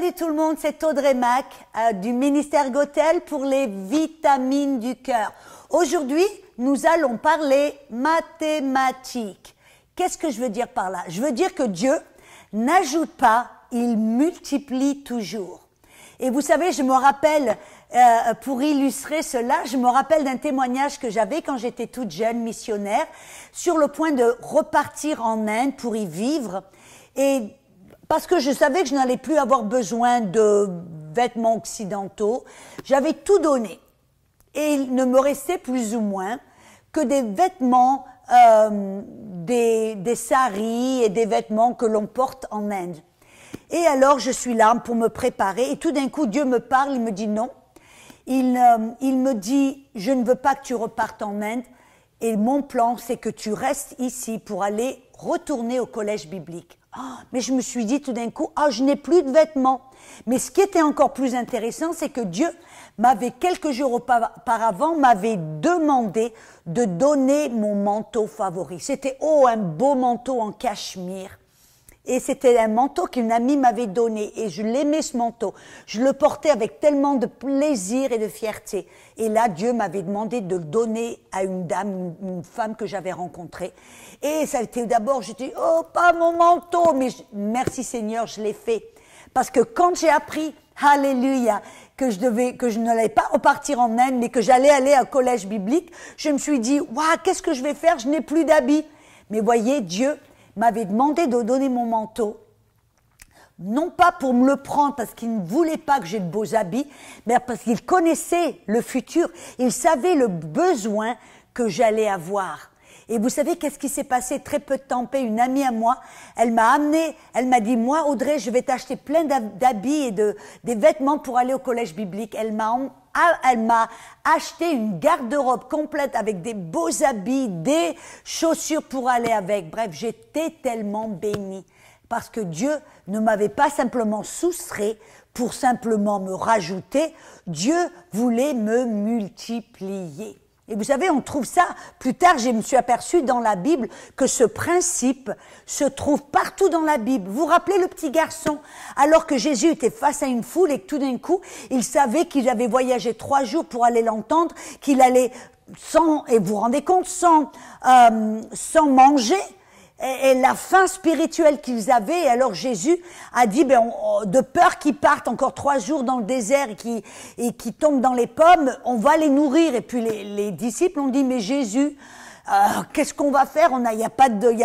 Salut tout le monde, c'est Audrey Mac euh, du ministère Gotel pour les vitamines du cœur. Aujourd'hui, nous allons parler mathématiques. Qu'est-ce que je veux dire par là Je veux dire que Dieu n'ajoute pas, il multiplie toujours. Et vous savez, je me rappelle, euh, pour illustrer cela, je me rappelle d'un témoignage que j'avais quand j'étais toute jeune missionnaire, sur le point de repartir en Inde pour y vivre. Et parce que je savais que je n'allais plus avoir besoin de vêtements occidentaux. J'avais tout donné. Et il ne me restait plus ou moins que des vêtements, euh, des, saris et des vêtements que l'on porte en Inde. Et alors je suis là pour me préparer et tout d'un coup Dieu me parle, il me dit non. Il, euh, il me dit, je ne veux pas que tu repartes en Inde et mon plan c'est que tu restes ici pour aller retourner au collège biblique. Ah, mais je me suis dit tout d'un coup, ah, je n'ai plus de vêtements. Mais ce qui était encore plus intéressant, c'est que Dieu m'avait quelques jours auparavant m'avait demandé de donner mon manteau favori. C'était oh un beau manteau en cachemire. Et c'était un manteau qu'une amie m'avait donné. Et je l'aimais ce manteau. Je le portais avec tellement de plaisir et de fierté. Et là, Dieu m'avait demandé de le donner à une dame, une femme que j'avais rencontrée. Et ça a été d'abord, j'ai dit, oh, pas mon manteau. Mais merci Seigneur, je l'ai fait. Parce que quand j'ai appris, Alléluia, que je devais, que je n'allais pas repartir en Inde, mais que j'allais aller à un collège biblique, je me suis dit, waouh, qu'est-ce que je vais faire? Je n'ai plus d'habits. Mais voyez, Dieu, m'avait demandé de donner mon manteau. Non pas pour me le prendre parce qu'il ne voulait pas que j'ai de beaux habits, mais parce qu'il connaissait le futur. Il savait le besoin que j'allais avoir. Et vous savez qu'est-ce qui s'est passé très peu de temps après, Une amie à moi, elle m'a amené, elle m'a dit moi Audrey, je vais t'acheter plein d'habits et de des vêtements pour aller au collège biblique. Elle m'a ah, elle m'a acheté une garde-robe complète avec des beaux habits, des chaussures pour aller avec. Bref, j'étais tellement bénie parce que Dieu ne m'avait pas simplement soustrait pour simplement me rajouter, Dieu voulait me multiplier. Et vous savez, on trouve ça, plus tard, je me suis aperçu dans la Bible que ce principe se trouve partout dans la Bible. Vous rappelez le petit garçon, alors que Jésus était face à une foule et que tout d'un coup, il savait qu'il avait voyagé trois jours pour aller l'entendre, qu'il allait sans, et vous vous rendez compte, sans, sans euh, manger, et, la faim spirituelle qu'ils avaient. Et alors Jésus a dit, ben, de peur qu'ils partent encore trois jours dans le désert et qu'ils tombent dans les pommes, on va les nourrir. Et puis les, disciples ont dit, mais Jésus, euh, qu'est-ce qu'on va faire On il n'y a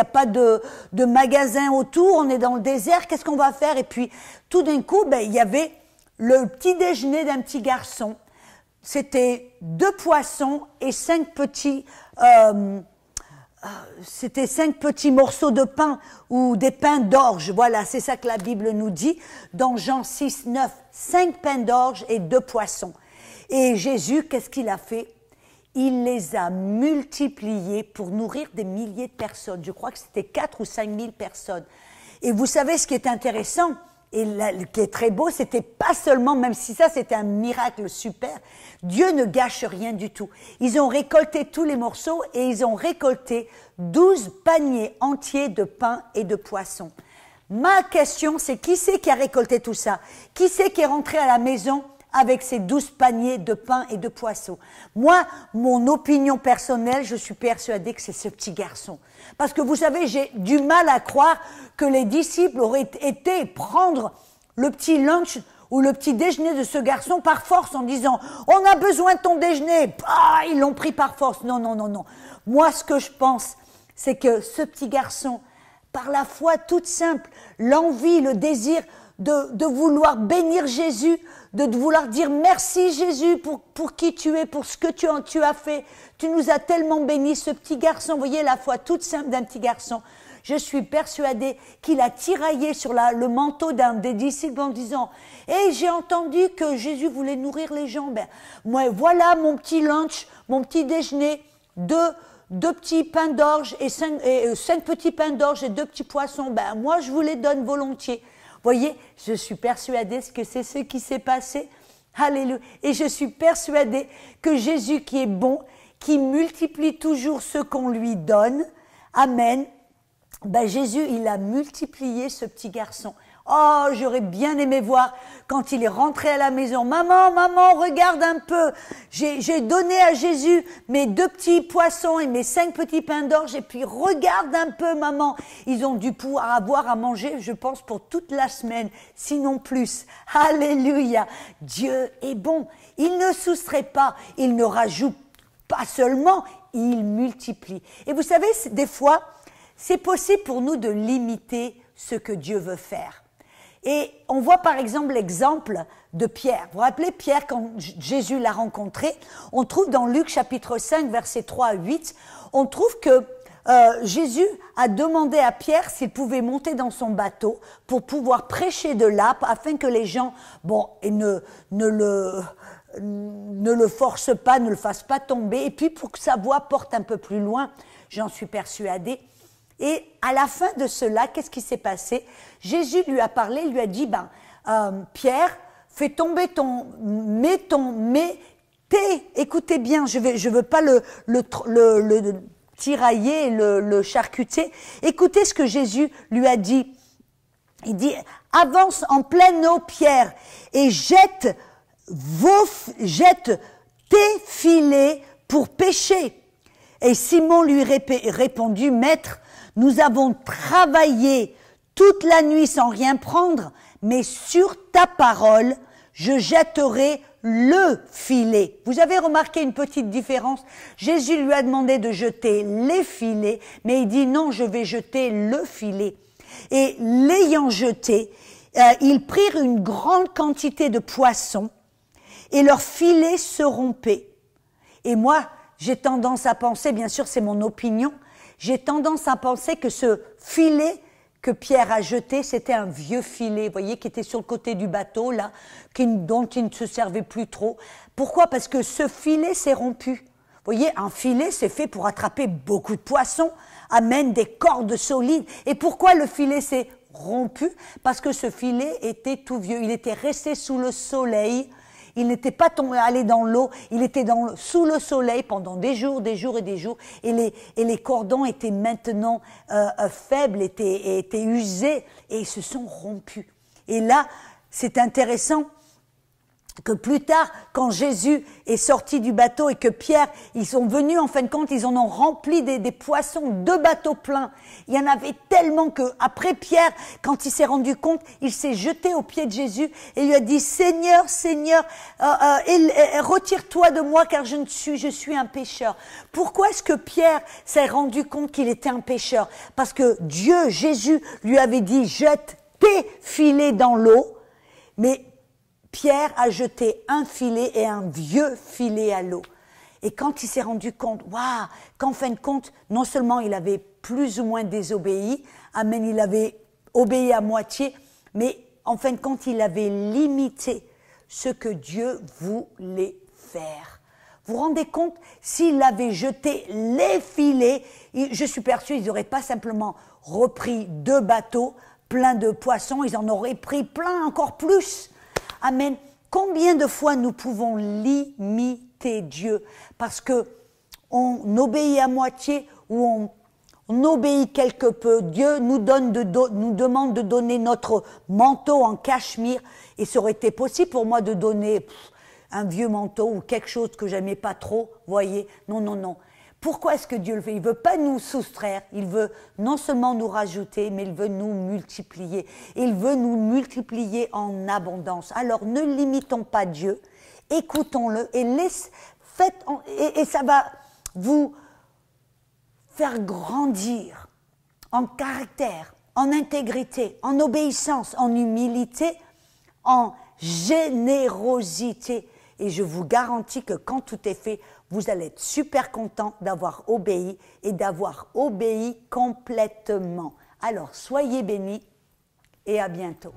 pas de, de magasin autour. On est dans le désert. Qu'est-ce qu'on va faire Et puis tout d'un coup, ben, il y avait le petit déjeuner d'un petit garçon. C'était deux poissons et cinq petits euh, c'était cinq petits morceaux de pain ou des pains d'orge. Voilà, c'est ça que la Bible nous dit dans Jean 6, 9. Cinq pains d'orge et deux poissons. Et Jésus, qu'est-ce qu'il a fait il les a multipliés pour nourrir des milliers de personnes. Je crois que c'était quatre ou cinq mille personnes. Et vous savez ce qui est intéressant et ce qui est très beau, c'était pas seulement, même si ça c'était un miracle super, Dieu ne gâche rien du tout. Ils ont récolté tous les morceaux et ils ont récolté 12 paniers entiers de pain et de poisson. Ma question, c'est qui c'est qui a récolté tout ça Qui c'est qui est rentré à la maison avec ses douze paniers de pain et de poissons. Moi, mon opinion personnelle, je suis persuadée que c'est ce petit garçon. Parce que vous savez, j'ai du mal à croire que les disciples auraient été prendre le petit lunch ou le petit déjeuner de ce garçon par force en disant on a besoin de ton déjeuner. Ah, ils l'ont pris par force. Non, non, non, non. Moi, ce que je pense, c'est que ce petit garçon, par la foi toute simple, l'envie, le désir de, vouloir bénir Jésus, de, vouloir dire merci Jésus pour, qui tu es, pour ce que tu, tu as fait. Tu nous as tellement bénis, ce petit garçon, voyez la foi toute simple d'un petit garçon. Je suis persuadée qu'il a tiraillé sur le manteau d'un des disciples en disant Et eh, j'ai entendu que Jésus voulait nourrir les gens. Ben, moi, voilà mon petit lunch, mon petit déjeuner, deux, deux petits pains d'orge et, cinq, euh, cinq petits pains d'orge et deux petits poissons. Ben, moi, je vous les donne volontiers. Voyez, je suis persuadée que c'est ce qui s'est passé. Alléluia. Et je suis persuadée que Jésus qui est bon, qui multiplie toujours ce qu'on lui donne, Amen. Ben, Jésus, il a multiplié ce petit garçon. Oh, j'aurais bien aimé voir quand il est rentré à la maison. Maman, maman, regarde un peu. J'ai donné à Jésus mes deux petits poissons et mes cinq petits pains d'orge. Et puis regarde un peu, maman. Ils ont du pouvoir avoir à manger, je pense, pour toute la semaine, sinon plus. Alléluia. Dieu est bon. Il ne soustrait pas. Il ne rajoute pas seulement. Il multiplie. Et vous savez, des fois, c'est possible pour nous de limiter ce que Dieu veut faire. Et on voit par exemple l'exemple de Pierre. Vous vous rappelez, Pierre, quand Jésus l'a rencontré, on trouve dans Luc chapitre 5, versets 3 à 8, on trouve que euh, Jésus a demandé à Pierre s'il pouvait monter dans son bateau pour pouvoir prêcher de là, afin que les gens, bon, et ne, ne le ne le force pas, ne le fasse pas tomber, et puis pour que sa voix porte un peu plus loin, j'en suis persuadée, et à la fin de cela, qu'est-ce qui s'est passé Jésus lui a parlé, lui a dit, ben, euh, Pierre, fais tomber ton, mets ton, mets tes, écoutez bien, je ne veux pas le, le, tirailler, le, charcuter. Écoutez ce que Jésus lui a dit. Il dit, avance en pleine eau, Pierre, et jette vos, jette tes filets pour pêcher. Et Simon lui répondu Maître, nous avons travaillé toute la nuit sans rien prendre, mais sur ta parole, je jetterai le filet. Vous avez remarqué une petite différence Jésus lui a demandé de jeter les filets, mais il dit non, je vais jeter le filet. Et l'ayant jeté, euh, ils prirent une grande quantité de poissons et leurs filets se rompaient. Et moi, j'ai tendance à penser, bien sûr c'est mon opinion, j'ai tendance à penser que ce filet que Pierre a jeté, c'était un vieux filet, vous voyez, qui était sur le côté du bateau, là, qui, dont il ne se servait plus trop. Pourquoi Parce que ce filet s'est rompu. Vous voyez, un filet, c'est fait pour attraper beaucoup de poissons, amène des cordes solides. Et pourquoi le filet s'est rompu Parce que ce filet était tout vieux. Il était resté sous le soleil il n'était pas tombé, allé dans l'eau, il était sous le soleil pendant des jours, des jours et des jours. Et les, cordons étaient maintenant euh, euh, faibles, étaient, étaient usés et se sont rompus. Et là, c'est intéressant que plus tard, quand Jésus est sorti du bateau et que Pierre, ils sont venus, en fin de compte, ils en ont rempli des, poissons, deux bateaux pleins. Il y en avait tellement que, après Pierre, quand il s'est rendu compte, il s'est jeté aux pieds de Jésus et lui a dit, Seigneur, Seigneur, euh, euh, euh, euh, retire-toi de moi car je ne suis, je suis un pécheur. Pourquoi est-ce que Pierre s'est rendu compte qu'il était un pécheur? Parce que Dieu, Jésus, lui avait dit, jette tes filets dans l'eau. Mais Pierre a jeté un filet et un vieux filet à l'eau. Et quand il s'est rendu compte, waouh, qu'en fin de compte, non seulement il avait plus ou moins désobéi, amen, ah, il avait obéi à moitié, mais en fin de compte, il avait limité ce que Dieu voulait faire. Vous vous rendez compte S'il avait jeté les filets, je suis persuadée ils n'auraient pas simplement repris deux bateaux pleins de poissons, ils en auraient pris plein encore plus. Amen. Combien de fois nous pouvons limiter Dieu parce que on obéit à moitié ou on, obéit quelque peu. Dieu nous, demande de donner notre manteau en cachemire et ça aurait été possible pour moi de donner un vieux manteau ou quelque chose que je j'aimais pas trop, voyez. Non, non, non. Pourquoi est-ce que Dieu le fait Il ne veut pas nous soustraire, il veut non seulement nous rajouter, mais il veut nous multiplier. Il veut nous multiplier en abondance. Alors ne limitons pas Dieu, écoutons-le et laisse, faites, et ça va vous faire grandir en caractère, en intégrité, en obéissance, en humilité, en générosité. Et je vous garantis que quand tout est fait, vous allez être super content d'avoir obéi et d'avoir obéi complètement. Alors soyez bénis et à bientôt.